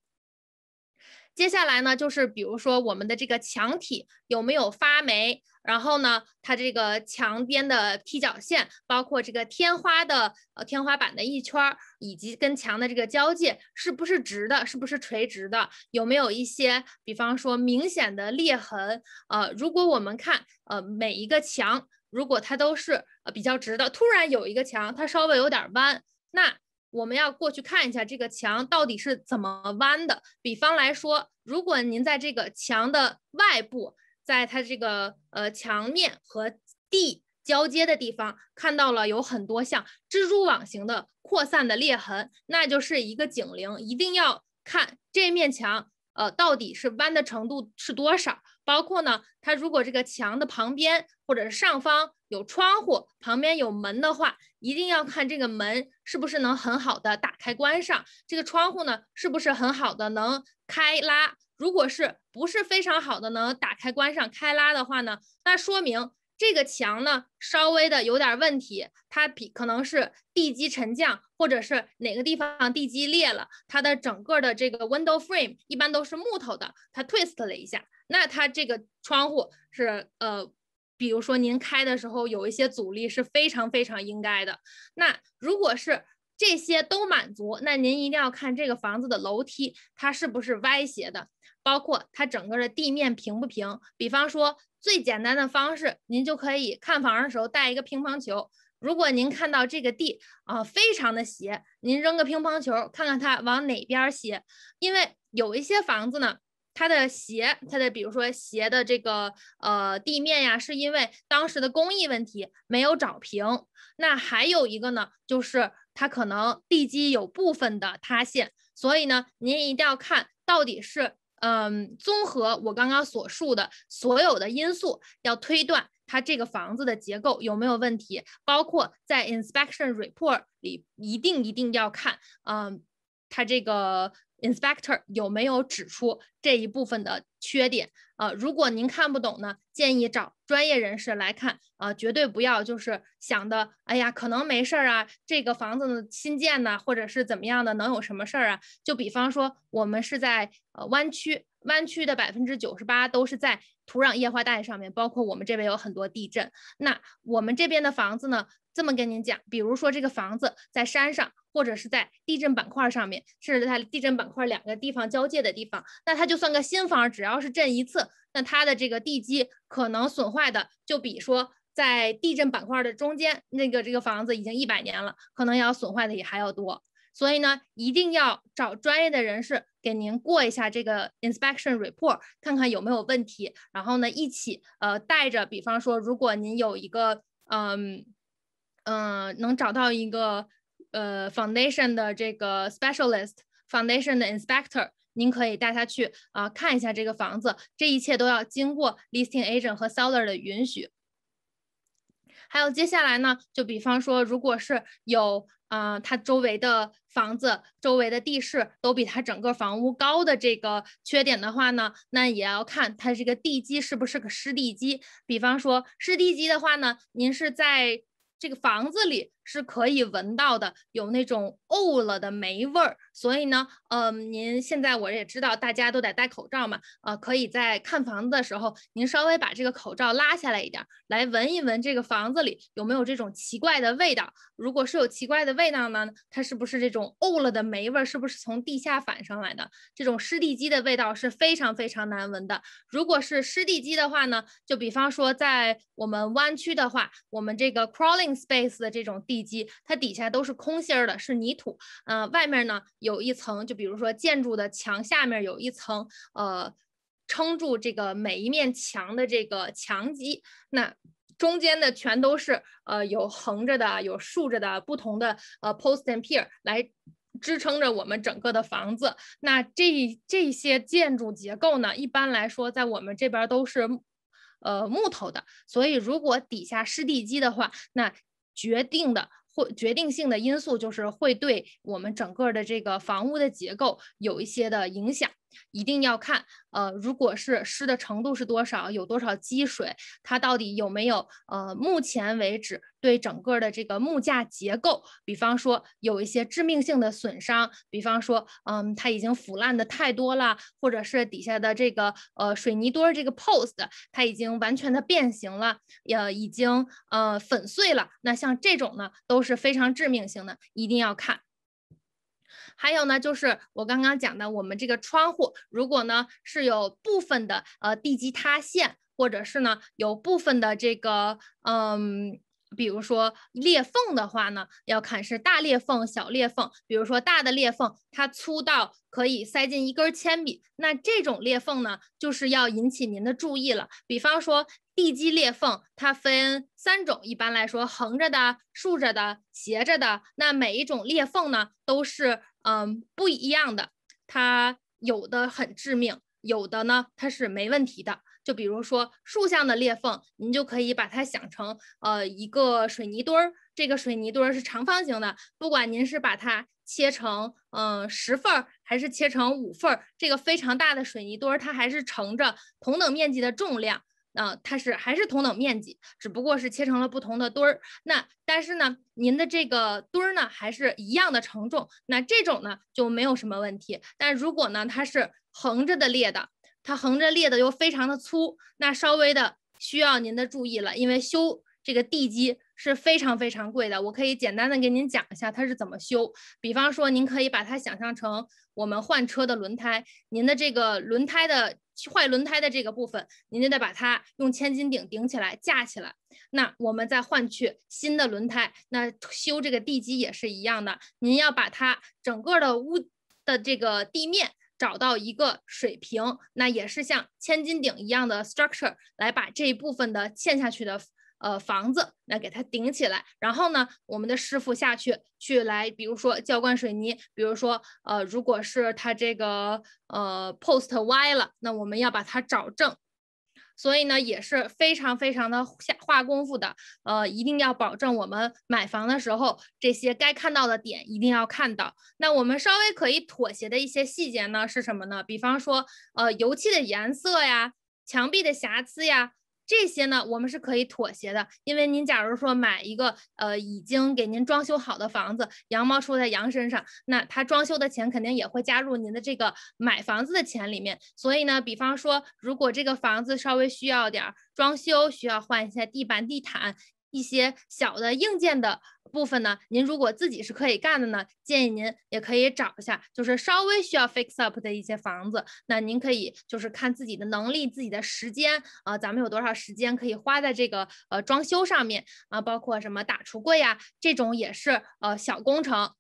接下来呢，就是比如说我们的这个墙体有没有发霉。然后呢，它这个墙边的踢脚线，包括这个天花的呃天花板的一圈儿，以及跟墙的这个交界，是不是直的？是不是垂直的？有没有一些，比方说明显的裂痕？呃，如果我们看呃每一个墙，如果它都是呃比较直的，突然有一个墙它稍微有点弯，那我们要过去看一下这个墙到底是怎么弯的。比方来说，如果您在这个墙的外部。在它这个呃墙面和地交接的地方，看到了有很多像蜘蛛网型的扩散的裂痕，那就是一个警铃，一定要看这面墙。呃，到底是弯的程度是多少？包括呢，它如果这个墙的旁边或者是上方有窗户，旁边有门的话，一定要看这个门是不是能很好的打开关上，这个窗户呢是不是很好的能开拉？如果是不是非常好的能打开关上开拉的话呢，那说明。这个墙呢，稍微的有点问题，它比可能是地基沉降，或者是哪个地方地基裂了，它的整个的这个 window frame 一般都是木头的，它 twist 了一下，那它这个窗户是呃，比如说您开的时候有一些阻力，是非常非常应该的。那如果是这些都满足，那您一定要看这个房子的楼梯，它是不是歪斜的，包括它整个的地面平不平，比方说。最简单的方式，您就可以看房的时候带一个乒乓球。如果您看到这个地啊非常的斜，您扔个乒乓球，看看它往哪边斜。因为有一些房子呢，它的斜，它的比如说斜的这个呃地面呀，是因为当时的工艺问题没有找平。那还有一个呢，就是它可能地基有部分的塌陷，所以呢，您一定要看到底是。嗯，综合我刚刚所述的所有的因素，要推断它这个房子的结构有没有问题，包括在 inspection report 里，一定一定要看，嗯，它这个。Inspector 有没有指出这一部分的缺点啊？如果您看不懂呢，建议找专业人士来看啊，绝对不要就是想的，哎呀，可能没事儿啊，这个房子呢新建呢，或者是怎么样的，能有什么事儿啊？就比方说，我们是在呃湾区，湾区的百分之九十八都是在土壤液化带上面，包括我们这边有很多地震，那我们这边的房子呢？这么跟您讲，比如说这个房子在山上，或者是在地震板块上面，甚至在地震板块两个地方交界的地方，那它就算个新房，只要是震一次，那它的这个地基可能损坏的就比说在地震板块的中间那个这个房子已经一百年了，可能要损坏的也还要多。所以呢，一定要找专业的人士给您过一下这个 inspection report，看看有没有问题。然后呢，一起呃带着，比方说，如果您有一个嗯。嗯，能找到一个呃 foundation 的这个 specialist，foundation 的 inspector，您可以带他去啊看一下这个房子。这一切都要经过 listing agent 和 seller 的允许。还有接下来呢，就比方说，如果是有啊，它周围的房子周围的地势都比它整个房屋高的这个缺点的话呢，那也要看它这个地基是不是个湿地基。比方说湿地基的话呢，您是在。这个房子里。是可以闻到的，有那种呕了的霉味儿。所以呢，嗯，您现在我也知道大家都得戴口罩嘛，呃，可以在看房子的时候，您稍微把这个口罩拉下来一点，来闻一闻这个房子里有没有这种奇怪的味道。如果是有奇怪的味道呢，它是不是这种呕了的霉味儿？是不是从地下反上来的？这种湿地基的味道是非常非常难闻的。如果是湿地基的话呢，就比方说在我们湾区的话，我们这个 crawling space 的这种。地基，它底下都是空心儿的，是泥土。嗯，外面呢有一层，就比如说建筑的墙下面有一层，呃，撑住这个每一面墙的这个墙基。那中间的全都是呃有横着的，有竖着的，不同的呃 post and pier 来支撑着我们整个的房子。那这这些建筑结构呢，一般来说在我们这边都是呃木头的，所以如果底下是地基的话，那。决定的或决定性的因素，就是会对我们整个的这个房屋的结构有一些的影响。一定要看，呃，如果是湿的程度是多少，有多少积水，它到底有没有，呃，目前为止对整个的这个木架结构，比方说有一些致命性的损伤，比方说，嗯，它已经腐烂的太多了，或者是底下的这个呃水泥墩这个 post，它已经完全的变形了，也已经呃粉碎了，那像这种呢，都是非常致命性的，一定要看。还有呢，就是我刚刚讲的，我们这个窗户，如果呢是有部分的呃地基塌陷，或者是呢有部分的这个嗯，比如说裂缝的话呢，要看是大裂缝、小裂缝。比如说大的裂缝，它粗到可以塞进一根铅笔，那这种裂缝呢，就是要引起您的注意了。比方说地基裂缝，它分三种，一般来说横着的、竖着的、斜着的，那每一种裂缝呢，都是。嗯，不一样的，它有的很致命，有的呢它是没问题的。就比如说竖向的裂缝，您就可以把它想成呃一个水泥墩儿，这个水泥墩儿是长方形的，不管您是把它切成嗯十份儿，还是切成五份儿，这个非常大的水泥墩儿，它还是承着同等面积的重量。啊，它是还是同等面积，只不过是切成了不同的堆儿。那但是呢，您的这个堆儿呢还是一样的承重。那这种呢就没有什么问题。但如果呢它是横着的裂的，它横着裂的又非常的粗，那稍微的需要您的注意了。因为修这个地基是非常非常贵的。我可以简单的给您讲一下它是怎么修。比方说，您可以把它想象成我们换车的轮胎，您的这个轮胎的。坏轮胎的这个部分，您就得把它用千斤顶顶起来、架起来，那我们再换去新的轮胎。那修这个地基也是一样的，您要把它整个的屋的这个地面找到一个水平，那也是像千斤顶一样的 structure 来把这一部分的嵌下去的。呃，房子那给它顶起来，然后呢，我们的师傅下去去来，比如说浇灌水泥，比如说呃，如果是它这个呃 post 歪了，那我们要把它找正。所以呢，也是非常非常的下花功夫的，呃，一定要保证我们买房的时候这些该看到的点一定要看到。那我们稍微可以妥协的一些细节呢是什么呢？比方说呃，油漆的颜色呀，墙壁的瑕疵呀。这些呢，我们是可以妥协的，因为您假如说买一个呃已经给您装修好的房子，羊毛出在羊身上，那他装修的钱肯定也会加入您的这个买房子的钱里面。所以呢，比方说，如果这个房子稍微需要点装修，需要换一下地板地毯。一些小的硬件的部分呢，您如果自己是可以干的呢，建议您也可以找一下，就是稍微需要 fix up 的一些房子，那您可以就是看自己的能力、自己的时间啊，咱们有多少时间可以花在这个呃装修上面啊，包括什么打橱柜呀，这种也是呃小工程。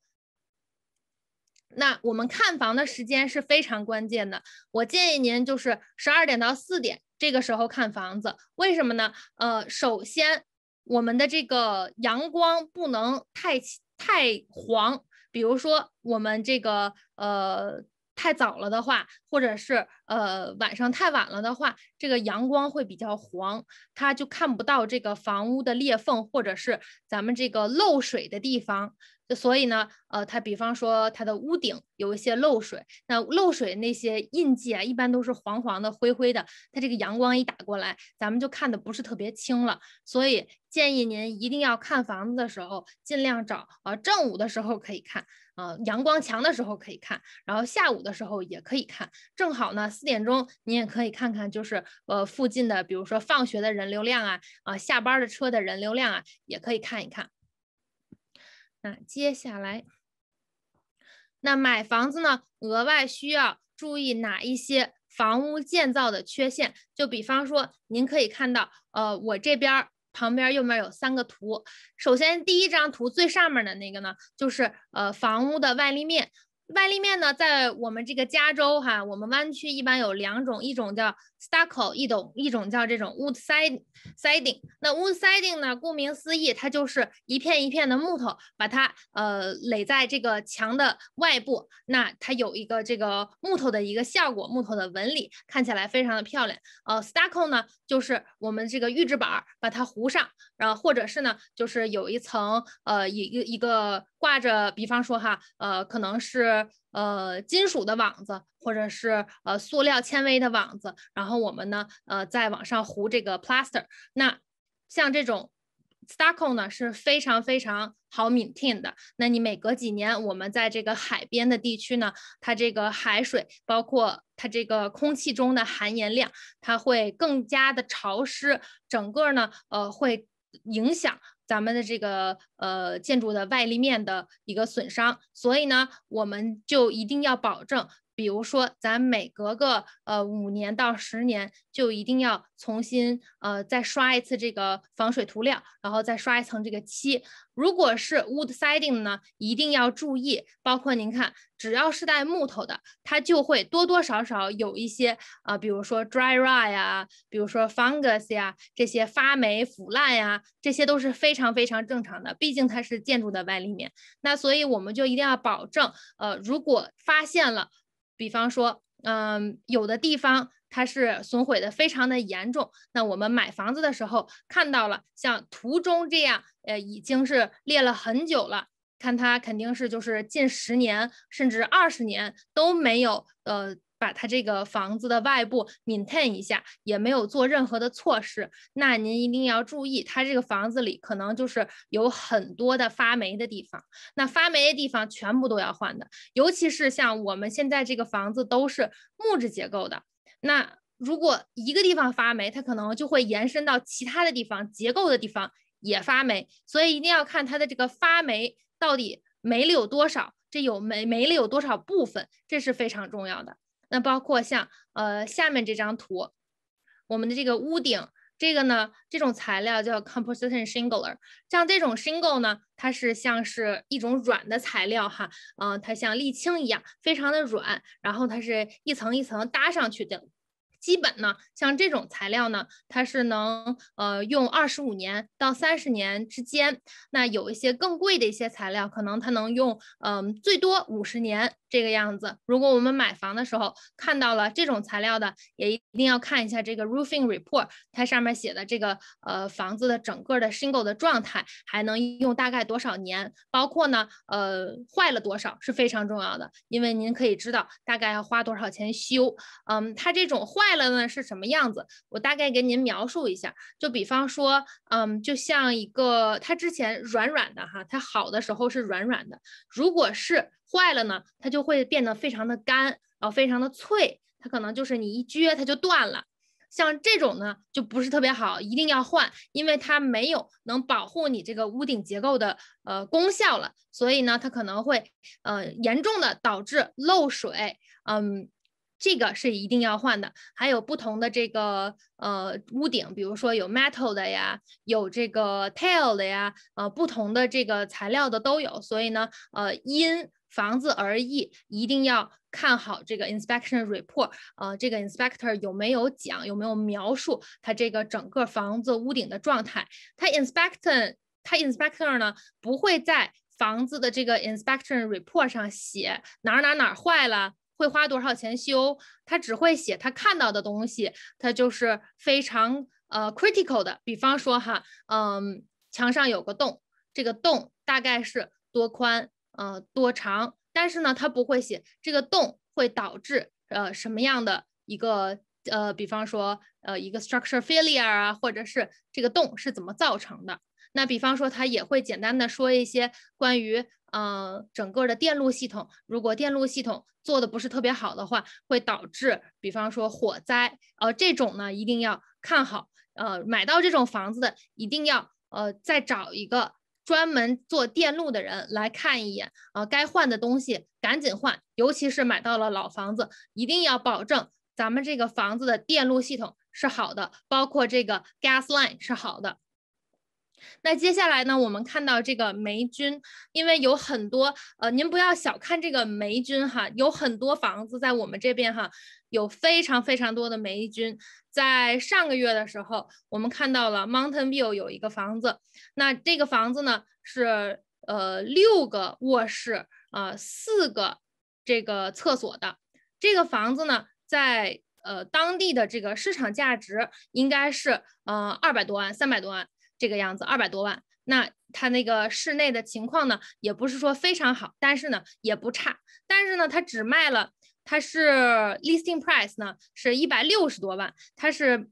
那我们看房的时间是非常关键的，我建议您就是十二点到四点这个时候看房子，为什么呢？呃，首先。我们的这个阳光不能太太黄，比如说我们这个呃太早了的话，或者是呃晚上太晚了的话，这个阳光会比较黄，它就看不到这个房屋的裂缝或者是咱们这个漏水的地方。所以呢，呃，它比方说它的屋顶有一些漏水，那漏水那些印记啊，一般都是黄黄的、灰灰的。它这个阳光一打过来，咱们就看的不是特别清了。所以建议您一定要看房子的时候，尽量找啊正午的时候可以看，啊阳光强的时候可以看，然后下午的时候也可以看。正好呢，四点钟你也可以看看，就是呃附近的，比如说放学的人流量啊，啊下班的车的人流量啊，也可以看一看。那接下来，那买房子呢，额外需要注意哪一些房屋建造的缺陷？就比方说，您可以看到，呃，我这边旁边右面有三个图。首先，第一张图最上面的那个呢，就是呃房屋的外立面。外立面呢，在我们这个加州哈，我们湾区一般有两种，一种叫。Stucco 一种一种叫这种 wood siding，siding，那 wood siding 呢？顾名思义，它就是一片一片的木头，把它呃垒在这个墙的外部，那它有一个这个木头的一个效果，木头的纹理看起来非常的漂亮。呃，stucco 呢，就是我们这个预制板儿把它糊上，然后或者是呢，就是有一层呃一个一个挂着，比方说哈，呃，可能是。呃，金属的网子，或者是呃塑料纤维的网子，然后我们呢，呃，在网上糊这个 plaster。那像这种 stucco 呢，是非常非常好 maintain 的。那你每隔几年，我们在这个海边的地区呢，它这个海水，包括它这个空气中的含盐量，它会更加的潮湿，整个呢，呃，会影响。咱们的这个呃建筑的外立面的一个损伤，所以呢，我们就一定要保证。比如说，咱每隔个呃五年到十年，就一定要重新呃再刷一次这个防水涂料，然后再刷一层这个漆。如果是 wood siding 呢，一定要注意，包括您看，只要是带木头的，它就会多多少少有一些啊，比如说 dry rot 呀，比如说 fungus 呀，这些发霉腐烂呀，这些都是非常非常正常的，毕竟它是建筑的外立面。那所以我们就一定要保证，呃，如果发现了。比方说，嗯，有的地方它是损毁的非常的严重，那我们买房子的时候看到了，像图中这样，呃，已经是裂了很久了，看它肯定是就是近十年甚至二十年都没有，呃。把它这个房子的外部 maintain 一下，也没有做任何的措施，那您一定要注意，它这个房子里可能就是有很多的发霉的地方，那发霉的地方全部都要换的，尤其是像我们现在这个房子都是木质结构的，那如果一个地方发霉，它可能就会延伸到其他的地方，结构的地方也发霉，所以一定要看它的这个发霉到底霉了有多少，这有霉霉了有多少部分，这是非常重要的。那包括像呃下面这张图，我们的这个屋顶，这个呢，这种材料叫 composition shingle。像这种 shingle 呢，它是像是一种软的材料哈，嗯，它像沥青一样，非常的软，然后它是一层一层搭上去的。基本呢，像这种材料呢，它是能呃用二十五年到三十年之间。那有一些更贵的一些材料，可能它能用嗯最多五十年这个样子。如果我们买房的时候看到了这种材料的，也一定要看一下这个 roofing report，它上面写的这个呃房子的整个的 single 的状态还能用大概多少年，包括呢呃坏了多少是非常重要的，因为您可以知道大概要花多少钱修。嗯，它这种坏。坏了呢是什么样子？我大概给您描述一下，就比方说，嗯，就像一个它之前软软的哈，它好的时候是软软的，如果是坏了呢，它就会变得非常的干，然后非常的脆，它可能就是你一撅它就断了。像这种呢，就不是特别好，一定要换，因为它没有能保护你这个屋顶结构的呃功效了，所以呢，它可能会呃严重的导致漏水，嗯。这个是一定要换的，还有不同的这个呃屋顶，比如说有 metal 的呀，有这个 tile 的呀，呃不同的这个材料的都有。所以呢，呃因房子而异，一定要看好这个 inspection report 啊，这个 inspector 有没有讲，有没有描述他这个整个房子屋顶的状态。他 inspector 他 inspector 呢不会在房子的这个 inspection report 上写哪儿哪儿哪儿坏了。会花多少钱修？他只会写他看到的东西，他就是非常呃 critical 的。比方说哈，嗯，墙上有个洞，这个洞大概是多宽，呃，多长，但是呢，他不会写这个洞会导致呃什么样的一个呃，比方说呃一个 structure failure 啊，或者是这个洞是怎么造成的。那比方说，他也会简单的说一些关于，嗯，整个的电路系统，如果电路系统做的不是特别好的话，会导致，比方说火灾，呃，这种呢一定要看好，呃，买到这种房子的一定要，呃，再找一个专门做电路的人来看一眼，呃，该换的东西赶紧换，尤其是买到了老房子，一定要保证咱们这个房子的电路系统是好的，包括这个 gas line 是好的。那接下来呢？我们看到这个霉菌，因为有很多呃，您不要小看这个霉菌哈，有很多房子在我们这边哈，有非常非常多的霉菌。在上个月的时候，我们看到了 Mountain View 有一个房子，那这个房子呢是呃六个卧室啊，四个这个厕所的。这个房子呢，在呃当地的这个市场价值应该是呃二百多万、三百多万。这个样子，二百多万。那它那个室内的情况呢，也不是说非常好，但是呢也不差。但是呢，它只卖了，它是 listing price 呢是一百六十多万，它是，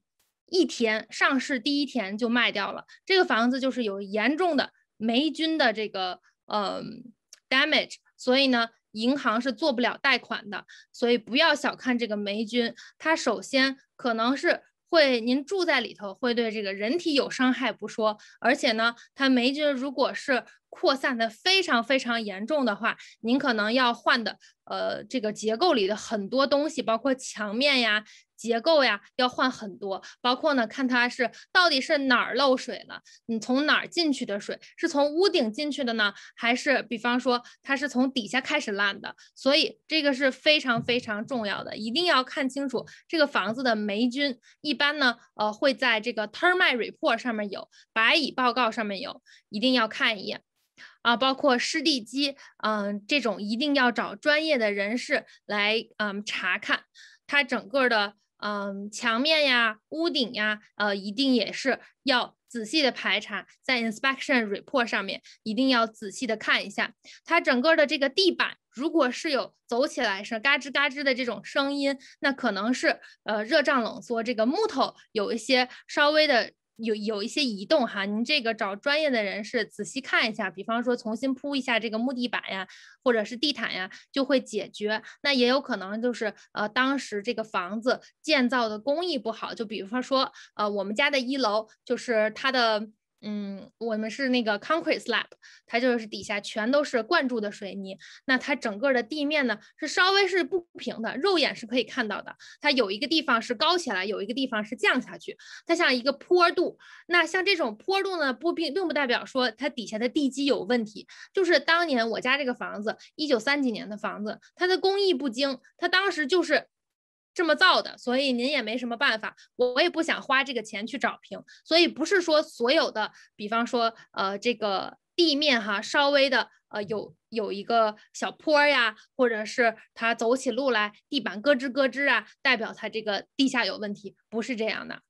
一天上市第一天就卖掉了。这个房子就是有严重的霉菌的这个嗯 damage，所以呢银行是做不了贷款的。所以不要小看这个霉菌，它首先可能是。会，您住在里头会对这个人体有伤害不说，而且呢，它霉菌如果是扩散的非常非常严重的话，您可能要换的呃这个结构里的很多东西，包括墙面呀。结构呀，要换很多，包括呢，看它是到底是哪儿漏水了，你从哪儿进去的水，是从屋顶进去的呢，还是比方说它是从底下开始烂的？所以这个是非常非常重要的，一定要看清楚这个房子的霉菌。一般呢，呃，会在这个 termite report 上面有白蚁报告上面有，一定要看一眼啊，包括湿地机，嗯，这种一定要找专业的人士来，嗯，查看它整个的。嗯，墙面呀、屋顶呀，呃，一定也是要仔细的排查，在 inspection report 上面一定要仔细的看一下。它整个的这个地板，如果是有走起来是嘎吱嘎吱的这种声音，那可能是呃热胀冷缩，这个木头有一些稍微的。有有一些移动哈，您这个找专业的人士仔细看一下，比方说重新铺一下这个木地板呀，或者是地毯呀，就会解决。那也有可能就是呃，当时这个房子建造的工艺不好，就比方说呃，我们家的一楼就是它的。嗯，我们是那个 concrete slab，它就是底下全都是灌注的水泥。那它整个的地面呢，是稍微是不平的，肉眼是可以看到的。它有一个地方是高起来，有一个地方是降下去，它像一个坡度。那像这种坡度呢，不并并不代表说它底下的地基有问题，就是当年我家这个房子，一九三几年的房子，它的工艺不精，它当时就是。这么造的，所以您也没什么办法。我我也不想花这个钱去找平，所以不是说所有的，比方说，呃，这个地面哈，稍微的，呃，有有一个小坡呀，或者是它走起路来地板咯吱咯吱啊，代表它这个地下有问题，不是这样的。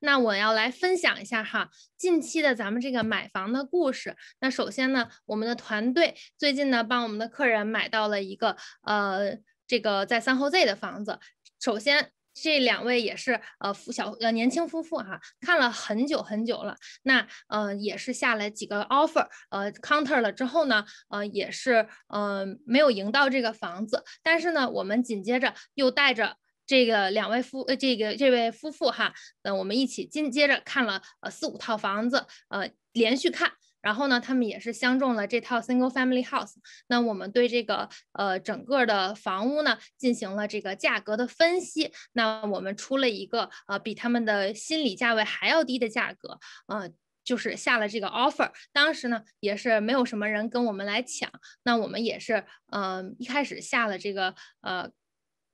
那我要来分享一下哈，近期的咱们这个买房的故事。那首先呢，我们的团队最近呢帮我们的客人买到了一个呃，这个在三后 Z 的房子。首先，这两位也是呃夫小呃年轻夫妇哈，看了很久很久了。那呃也是下了几个 offer，呃 counter 了之后呢，呃也是呃没有赢到这个房子。但是呢，我们紧接着又带着。这个两位夫，呃，这个这位夫妇哈，那我们一起紧接着看了呃四五套房子，呃，连续看，然后呢，他们也是相中了这套 single family house。那我们对这个呃整个的房屋呢进行了这个价格的分析，那我们出了一个呃比他们的心理价位还要低的价格，呃，就是下了这个 offer。当时呢也是没有什么人跟我们来抢，那我们也是嗯一开始下了这个呃。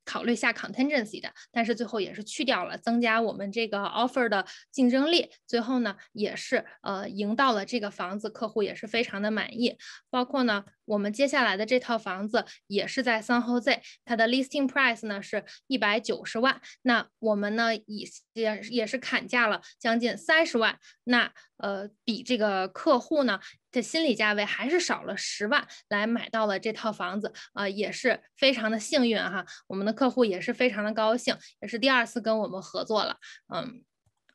考虑下 contingency 的，但是最后也是去掉了，增加我们这个 offer 的竞争力。最后呢，也是呃赢到了这个房子，客户也是非常的满意。包括呢，我们接下来的这套房子也是在三号 Z，它的 listing price 呢是一百九十万，那我们呢也也是砍价了将近三十万，那呃比这个客户呢。这心理价位还是少了十万来买到了这套房子，啊，也是非常的幸运哈。我们的客户也是非常的高兴，也是第二次跟我们合作了。嗯，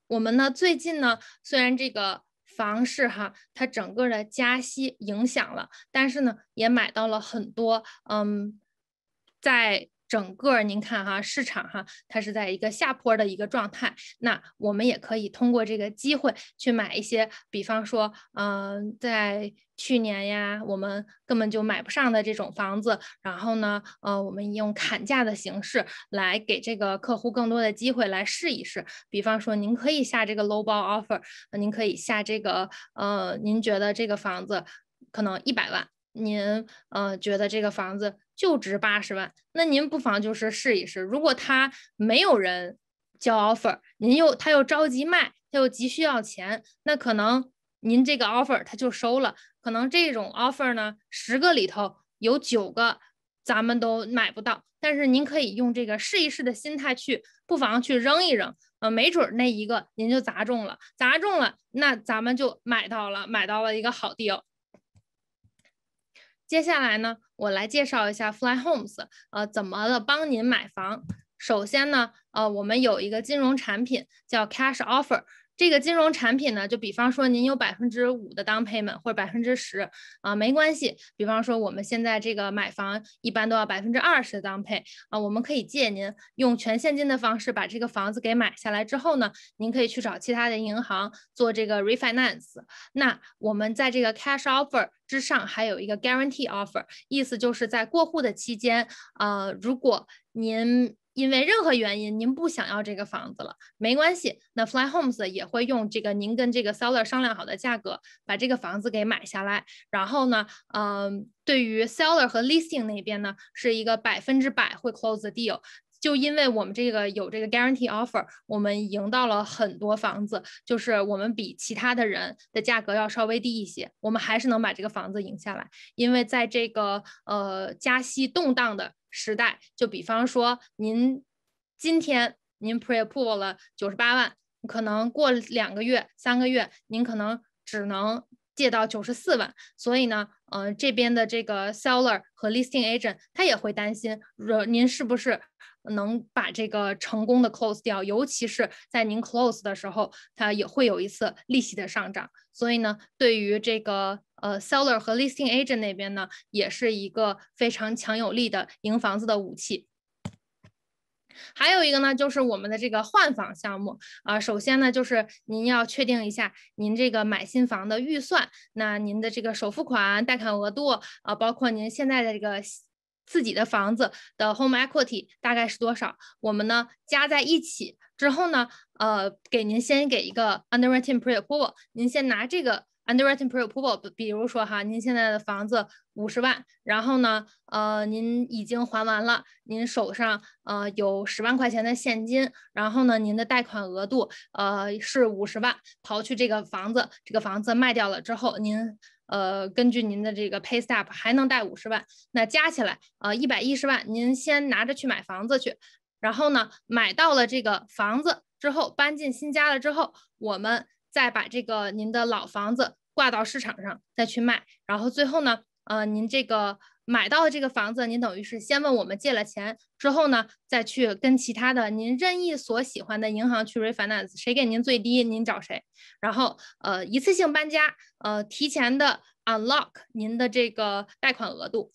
我们呢最近呢，虽然这个房市哈，它整个的加息影响了，但是呢，也买到了很多，嗯，在。整个您看哈，市场哈，它是在一个下坡的一个状态。那我们也可以通过这个机会去买一些，比方说，嗯，在去年呀，我们根本就买不上的这种房子。然后呢，呃，我们用砍价的形式来给这个客户更多的机会来试一试。比方说，您可以下这个 low ball offer，您可以下这个，呃，您觉得这个房子可能一百万，您，呃，觉得这个房子。就值八十万，那您不妨就是试一试。如果他没有人交 offer，您又他又着急卖，他又急需要钱，那可能您这个 offer 他就收了。可能这种 offer 呢，十个里头有九个咱们都买不到，但是您可以用这个试一试的心态去，不妨去扔一扔。呃，没准那一个您就砸中了，砸中了，那咱们就买到了，买到了一个好 deal。接下来呢？我来介绍一下 Flyhomes，呃，怎么的帮您买房？首先呢，呃，我们有一个金融产品叫 Cash Offer。这个金融产品呢，就比方说您有百分之五的当配们，或者百分之十啊，没关系。比方说我们现在这个买房一般都要百分之二十的当配啊，我们可以借您用全现金的方式把这个房子给买下来之后呢，您可以去找其他的银行做这个 refinance。那我们在这个 cash offer 之上还有一个 guarantee offer，意思就是在过户的期间啊，如果您因为任何原因您不想要这个房子了，没关系，那 Fly Homes 也会用这个您跟这个 seller 商量好的价格把这个房子给买下来。然后呢，嗯，对于 seller 和 listing 那边呢，是一个百分之百会 close the deal。就因为我们这个有这个 guarantee offer，我们赢到了很多房子，就是我们比其他的人的价格要稍微低一些，我们还是能把这个房子赢下来。因为在这个呃加息动荡的。时代就比方说，您今天您 pre-pool 了九十八万，可能过两个月、三个月，您可能只能借到九十四万。所以呢，呃，这边的这个 seller 和 listing agent 他也会担心，若您是不是能把这个成功的 close 掉，尤其是在您 close 的时候，它也会有一次利息的上涨。所以呢，对于这个。呃，seller 和 listing agent 那边呢，也是一个非常强有力的赢房子的武器。还有一个呢，就是我们的这个换房项目。啊，首先呢，就是您要确定一下您这个买新房的预算。那您的这个首付款、贷款额度啊，包括您现在的这个自己的房子的 home equity 大概是多少？我们呢，加在一起之后呢，呃，给您先给一个 underwriting p r a p o v a l 您先拿这个。underwriting p r o p o a l 比如说哈，您现在的房子五十万，然后呢，呃，您已经还完了，您手上呃有十万块钱的现金，然后呢，您的贷款额度呃是五十万，刨去这个房子，这个房子卖掉了之后，您呃根据您的这个 pay step 还能贷五十万，那加起来呃一百一十万，您先拿着去买房子去，然后呢，买到了这个房子之后，搬进新家了之后，我们。再把这个您的老房子挂到市场上再去卖，然后最后呢，呃，您这个买到的这个房子，您等于是先问我们借了钱，之后呢，再去跟其他的您任意所喜欢的银行去 refinance，谁给您最低，您找谁，然后呃，一次性搬家，呃，提前的 unlock 您的这个贷款额度。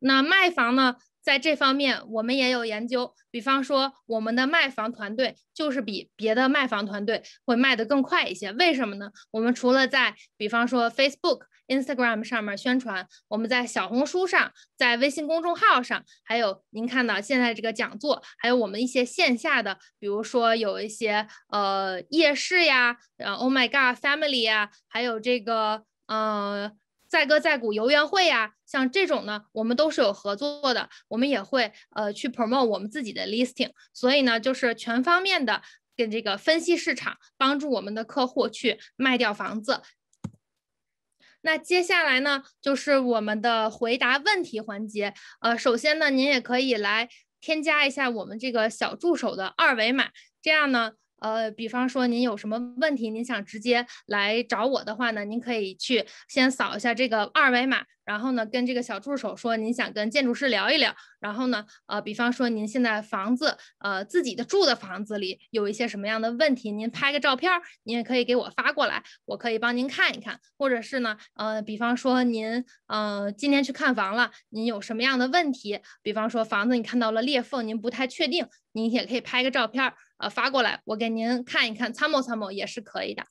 那卖房呢？在这方面，我们也有研究。比方说，我们的卖房团队就是比别的卖房团队会卖得更快一些。为什么呢？我们除了在比方说 Facebook、Instagram 上面宣传，我们在小红书上、在微信公众号上，还有您看到现在这个讲座，还有我们一些线下的，比如说有一些呃夜市呀，然后 Oh my God Family 呀，还有这个嗯。载歌载舞游园会呀，像这种呢，我们都是有合作的，我们也会呃去 promote 我们自己的 listing，所以呢，就是全方面的跟这个分析市场，帮助我们的客户去卖掉房子。那接下来呢，就是我们的回答问题环节。呃，首先呢，您也可以来添加一下我们这个小助手的二维码，这样呢。呃，比方说您有什么问题，您想直接来找我的话呢，您可以去先扫一下这个二维码，然后呢，跟这个小助手说您想跟建筑师聊一聊。然后呢，呃，比方说您现在房子，呃，自己的住的房子里有一些什么样的问题，您拍个照片，您也可以给我发过来，我可以帮您看一看。或者是呢，呃，比方说您，呃，今天去看房了，您有什么样的问题？比方说房子你看到了裂缝，您不太确定，您也可以拍个照片。呃，发过来，我给您看一看。参谋参谋也是可以的。